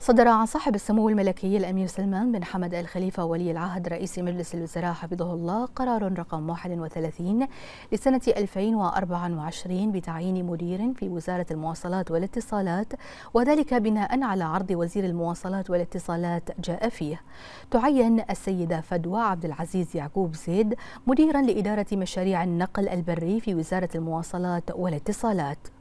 صدر عن صاحب السمو الملكي الأمير سلمان بن حمد آل خليفة ولي العهد رئيس مجلس الوزراء حفظه الله قرار رقم 31 لسنة 2024 بتعيين مدير في وزارة المواصلات والاتصالات وذلك بناء على عرض وزير المواصلات والاتصالات جاء فيه تعين السيدة فدوى عبد العزيز يعقوب زيد مديرا لإدارة مشاريع النقل البري في وزارة المواصلات والاتصالات